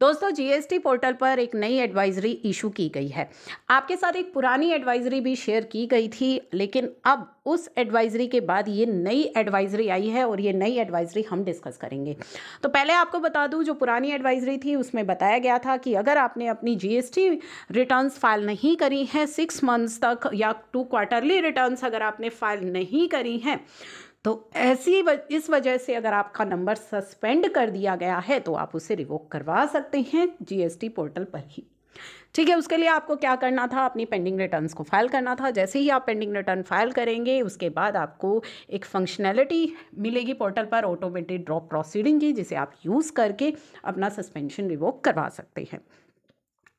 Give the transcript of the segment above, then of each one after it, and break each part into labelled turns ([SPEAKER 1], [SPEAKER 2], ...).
[SPEAKER 1] दोस्तों GST portal पर एक नई एडवाइजरी इशू की गई है आपके साथ एक पुरानी एडवाइजरी भी शेयर की गई थी लेकिन अब उस एडवाइजरी के बाद ये नई एडवाइजरी आई है और ये नई एडवाइजरी हम डिस्कस करेंगे तो पहले आपको बता दूँ जो पुरानी एडवाइजरी थी उसमें बताया गया था कि अगर आपने अपनी जीएसटी रिटर्न्स फाइल नहीं करी हैं सिक्स मंथ्स तक या टू क्वार्टरली रिटर्न्स अगर आपने फाइल नहीं करी हैं तो ऐसी वज, इस वजह से अगर आपका नंबर सस्पेंड कर दिया गया है तो आप उसे रिवोक करवा सकते हैं जीएसटी पोर्टल पर ही ठीक है उसके लिए आपको क्या करना था अपनी पेंडिंग रिटर्न्स को फाइल करना था जैसे ही आप पेंडिंग रिटर्न फाइल करेंगे उसके बाद आपको एक फंक्शनैलिटी मिलेगी पोर्टल पर ऑटोमेटेड ड्रॉप प्रोसीडिंग की जिसे आप यूज़ करके अपना सस्पेंशन रिवोक करवा सकते हैं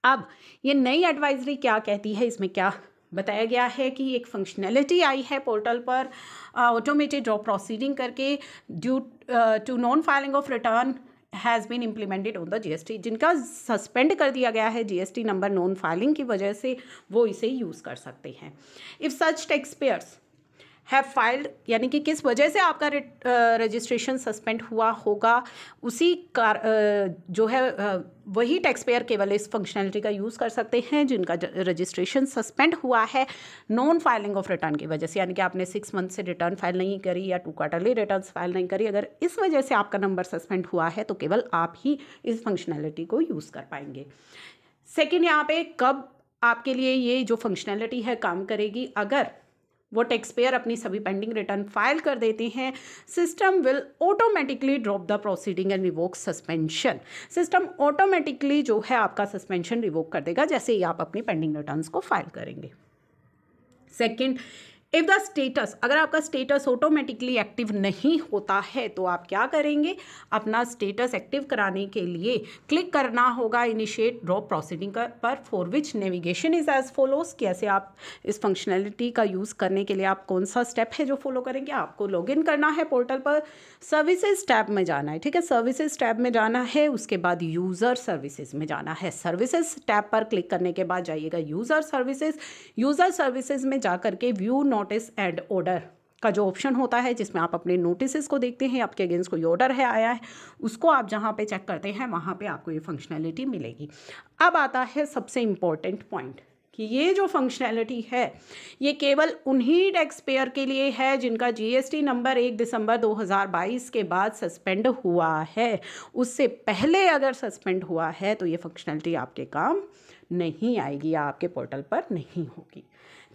[SPEAKER 1] अब ये नई एडवाइजरी क्या कहती है इसमें क्या बताया गया है कि एक फंक्शनैलिटी आई है पोर्टल पर ऑटोमेटेड ड्रॉप प्रोसीडिंग करके due to non filing of return has been implemented on the GST जिनका सस्पेंड कर दिया गया है जीएसटी नंबर नॉन फाइलिंग की वजह से वो इसे यूज़ कर सकते हैं if such taxpayers have filed यानी कि किस वजह से आपका रजिस्ट्रेशन सस्पेंड हुआ होगा उसी कार जो है वही टैक्स पेयर केवल इस फंक्शनैलिटी का यूज़ कर सकते हैं जिनका रजिस्ट्रेशन सस्पेंड हुआ है नॉन फाइलिंग ऑफ रिटर्न की वजह से यानी कि आपने सिक्स मंथ से रिटर्न फाइल नहीं करी या टू क्वार्टरली रिटर्न फाइल नहीं करी अगर इस वजह से आपका नंबर सस्पेंड हुआ है तो केवल आप ही इस फंक्शनैलिटी को यूज़ कर पाएंगे सेकेंड यहाँ पे कब आपके लिए ये जो फंक्शनैलिटी है काम करेगी अगर वो टैक्सपेयर अपनी सभी पेंडिंग रिटर्न फाइल कर देते हैं system will automatically drop the proceeding and revoke suspension system automatically जो है आपका सस्पेंशन रिवोक कर देगा जैसे ही आप अपनी पेंडिंग रिटर्न्स को फाइल करेंगे सेकंड इफ़ द स्टेटस अगर आपका स्टेटस ऑटोमेटिकली एक्टिव नहीं होता है तो आप क्या करेंगे अपना स्टेटस एक्टिव कराने के लिए क्लिक करना होगा इनिशिएट ड्रॉप प्रोसीडिंग पर for which navigation is as follows कैसे आप इस फंक्शनैलिटी का यूज़ करने के लिए आप कौन सा स्टेप है जो फॉलो करेंगे आपको लॉगिन करना है पोर्टल पर सर्विसेज टैब में जाना है ठीक है सर्विसेज टैब में जाना है उसके बाद यूज़र सर्विसेज में जाना है सर्विसेज टैब पर क्लिक करने के बाद जाइएगा यूज़र सर्विसेज यूज़र सर्विसेज में जा करके व्यू नोटिस एंड ऑर्डर का जो ऑप्शन होता है जिसमें आप अपने नोटिसेस को देखते हैं आपके अगेंस्ट कोई ऑर्डर है आया है उसको आप जहाँ पे चेक करते हैं वहाँ पे आपको ये फंक्शनैलिटी मिलेगी अब आता है सबसे इम्पॉर्टेंट पॉइंट कि ये जो फंक्शनैलिटी है ये केवल उन्हीं टैक्स पेयर के लिए है जिनका जीएसटी नंबर एक दिसंबर 2022 के बाद सस्पेंड हुआ है उससे पहले अगर सस्पेंड हुआ है तो ये फंक्शनैलिटी आपके काम नहीं आएगी या आपके पोर्टल पर नहीं होगी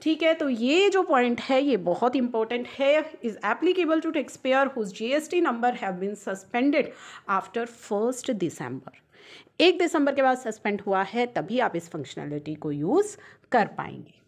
[SPEAKER 1] ठीक है तो ये जो पॉइंट है ये बहुत इंपॉर्टेंट है is applicable to taxpayer whose GST number have been suspended after first December एक दिसंबर के बाद सस्पेंड हुआ है तभी आप इस फंक्शनैलिटी को यूज़ कर पाएंगे